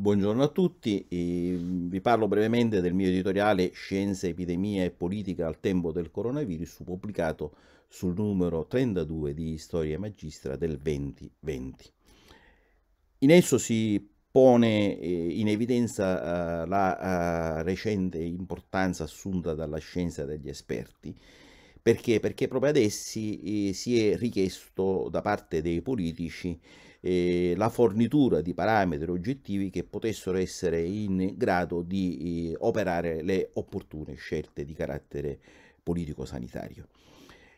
Buongiorno a tutti, ehm, vi parlo brevemente del mio editoriale Scienze, Epidemia e Politica al tempo del coronavirus pubblicato sul numero 32 di Storia Magistra del 2020. In esso si pone eh, in evidenza eh, la eh, recente importanza assunta dalla scienza e dagli esperti perché? Perché proprio adesso eh, si è richiesto da parte dei politici eh, la fornitura di parametri oggettivi che potessero essere in grado di eh, operare le opportune scelte di carattere politico-sanitario.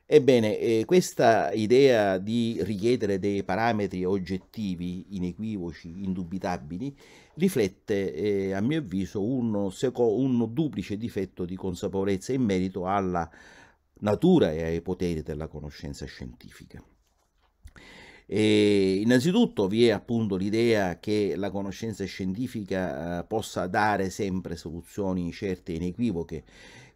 Ebbene, eh, questa idea di richiedere dei parametri oggettivi, inequivoci, indubitabili, riflette, a mio avviso, uno, un duplice difetto di consapevolezza in merito alla natura e ai poteri della conoscenza scientifica. E innanzitutto vi è appunto l'idea che la conoscenza scientifica eh, possa dare sempre soluzioni certe e inequivoche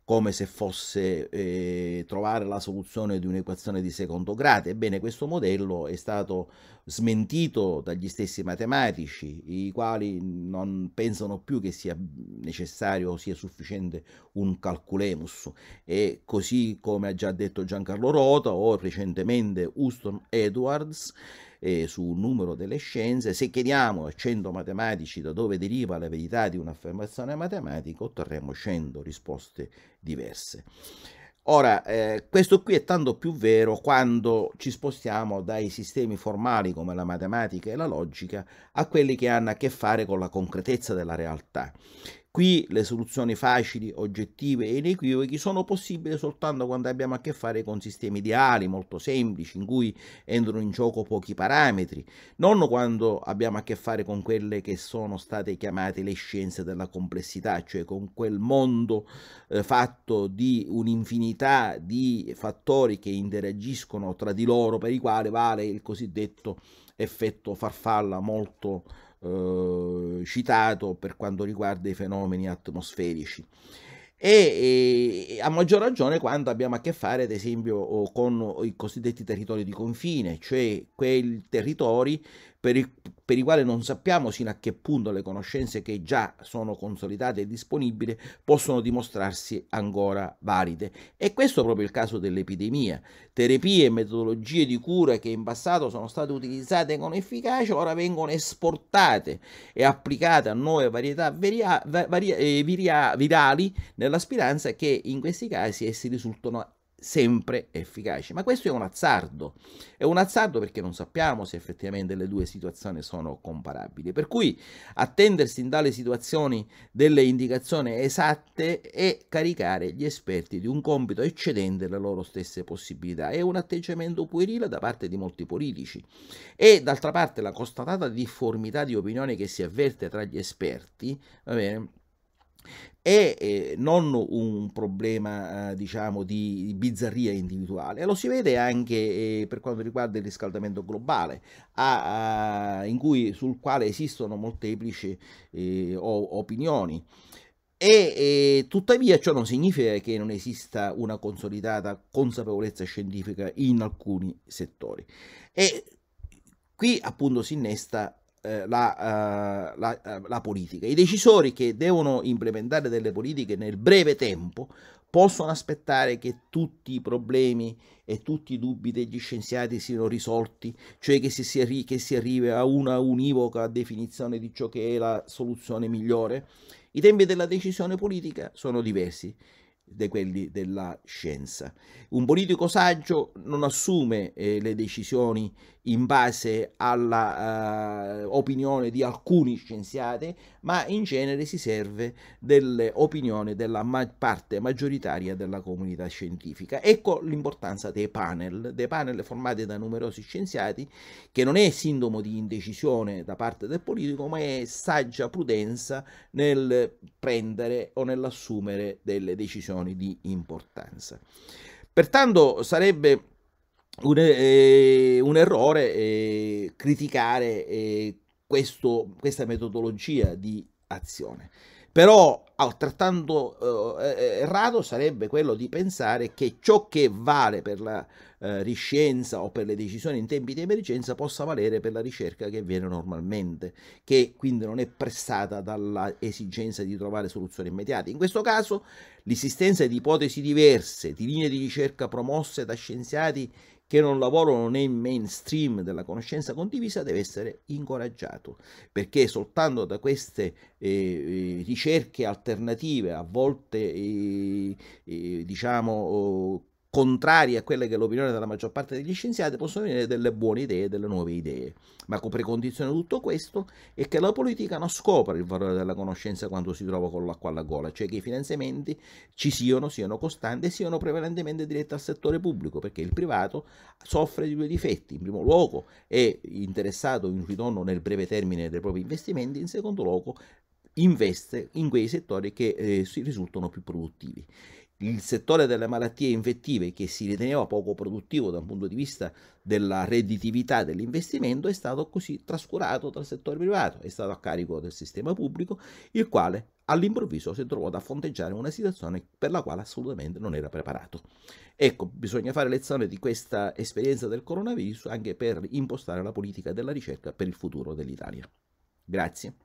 come se fosse eh, trovare la soluzione di un'equazione di secondo grado. Ebbene, questo modello è stato smentito dagli stessi matematici, i quali non pensano più che sia necessario o sia sufficiente un calculemus. E così come ha già detto Giancarlo Rota o recentemente Houston Edwards, eh, su numero delle scienze, se chiediamo a 100 matematici da dove deriva la verità di un'affermazione matematica, otterremo 100 risposte diverse. Ora, eh, questo qui è tanto più vero quando ci spostiamo dai sistemi formali come la matematica e la logica a quelli che hanno a che fare con la concretezza della realtà. Qui le soluzioni facili, oggettive e inequivoche sono possibili soltanto quando abbiamo a che fare con sistemi ideali, molto semplici, in cui entrano in gioco pochi parametri, non quando abbiamo a che fare con quelle che sono state chiamate le scienze della complessità, cioè con quel mondo eh, fatto di un'infinità di fattori che interagiscono tra di loro, per i quali vale il cosiddetto effetto farfalla molto eh, citato per quanto riguarda i fenomeni atmosferici. E, e, a maggior ragione quando abbiamo a che fare ad esempio con i cosiddetti territori di confine, cioè quei territori per il, per i quali non sappiamo sino a che punto le conoscenze che già sono consolidate e disponibili possono dimostrarsi ancora valide. E questo è proprio il caso dell'epidemia. Terapie e metodologie di cura che in passato sono state utilizzate con efficacia ora vengono esportate e applicate a nuove varietà viria, varia, eh, viria, virali nella speranza che in questi casi essi risultano sempre efficaci. Ma questo è un azzardo, è un azzardo perché non sappiamo se effettivamente le due situazioni sono comparabili, per cui attendersi in tale situazione delle indicazioni esatte e caricare gli esperti di un compito eccedente le loro stesse possibilità è un atteggiamento puerile da parte di molti politici e d'altra parte la constatata difformità di opinioni che si avverte tra gli esperti, va bene, è non un problema eh, diciamo di bizzarria individuale lo si vede anche eh, per quanto riguarda il riscaldamento globale a, cui, sul quale esistono molteplici eh, opinioni e tuttavia ciò non significa che non esista una consolidata consapevolezza scientifica in alcuni settori e qui appunto si innesta eh, la, uh, la, uh, la, politica. I decisori che devono implementare delle politiche nel breve tempo possono aspettare che tutti i problemi e tutti i dubbi degli scienziati siano risolti, cioè che si, si, arri che si arrivi a una univoca definizione di ciò che è la soluzione migliore. I tempi della decisione politica sono diversi di quelli della scienza. Un politico saggio non assume eh, le decisioni in base all'opinione eh, uh, di alcuni scienziati, ma in genere si serve dell'opinione della ma- parte maggioritaria della comunità scientifica. Ecco l'importanza dei panel, dei panel formati da numerosi scienziati, che non è sintomo di indecisione da parte del politico, ma è saggia prudenza nel prendere o nell'assumere delle decisioni di importanza. Pertanto sarebbe un, eh, un errore eh, criticare eh, questo, questa metodologia di azione. Però altrettanto ah, eh, eh, errato sarebbe quello di pensare che ciò che vale per la eh, riscienza o per le decisioni in tempi di emergenza possa valere per la ricerca che avviene normalmente, che quindi non è pressata dall'esigenza di trovare soluzioni immediate. In questo caso l'esistenza di ipotesi diverse, di linee di ricerca promosse da scienziati che non lavorano nel mainstream della conoscenza condivisa deve essere incoraggiato, perché soltanto da queste eh, eh ricerche alternative, a volte eh, eh, diciamo oh, contrarie a quelle che è l'opinione della maggior parte degli scienziati, possono venire delle buone idee, delle nuove idee. Ma come precondizione di tutto questo è che la politica non scopra il valore della conoscenza quando si trova con l'acqua alla gola, cioè che i finanziamenti ci siano, siano costanti e siano prevalentemente diretti al settore pubblico, perché il privato soffre di due difetti. In primo luogo è interessato in un ritorno nel breve termine dei propri investimenti, in secondo luogo investe in quei settori che eh, si risultano più produttivi. Il settore delle malattie infettive, che si riteneva poco produttivo dal punto di vista della redditività dell'investimento, è stato così trascurato dal settore privato, è stato a carico del sistema pubblico, il quale all'improvviso si trovò ad affronteggiare una situazione per la quale assolutamente non era preparato. Ecco, bisogna fare lezione di questa esperienza del coronavirus anche per impostare la politica della ricerca per il futuro dell'Italia. Grazie.